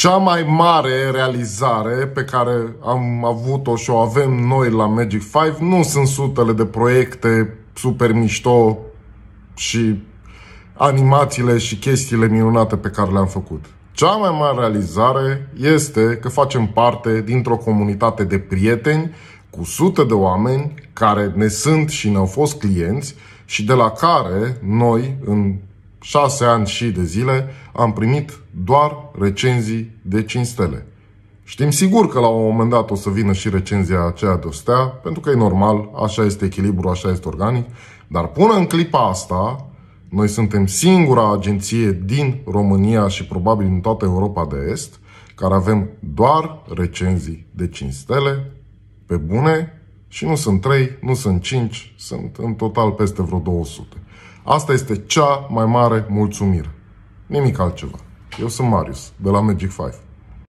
Cea mai mare realizare pe care am avut-o și o avem noi la Magic 5 nu sunt sutele de proiecte super mișto și animațiile și chestiile minunate pe care le-am făcut. Cea mai mare realizare este că facem parte dintr-o comunitate de prieteni cu sute de oameni care ne sunt și ne-au fost clienți și de la care noi, în șase ani și de zile, am primit doar recenzii de 5 stele. Știm sigur că la un moment dat o să vină și recenzia aceea de o stea, pentru că e normal, așa este echilibru, așa este organic, dar până în clipa asta, noi suntem singura agenție din România și probabil în toată Europa de Est, care avem doar recenzii de 5 stele, pe bune, și nu sunt 3, nu sunt 5, sunt în total peste vreo 200. Asta este cea mai mare mulțumire. Nimic altceva. Eu sunt Marius, de la Magic 5.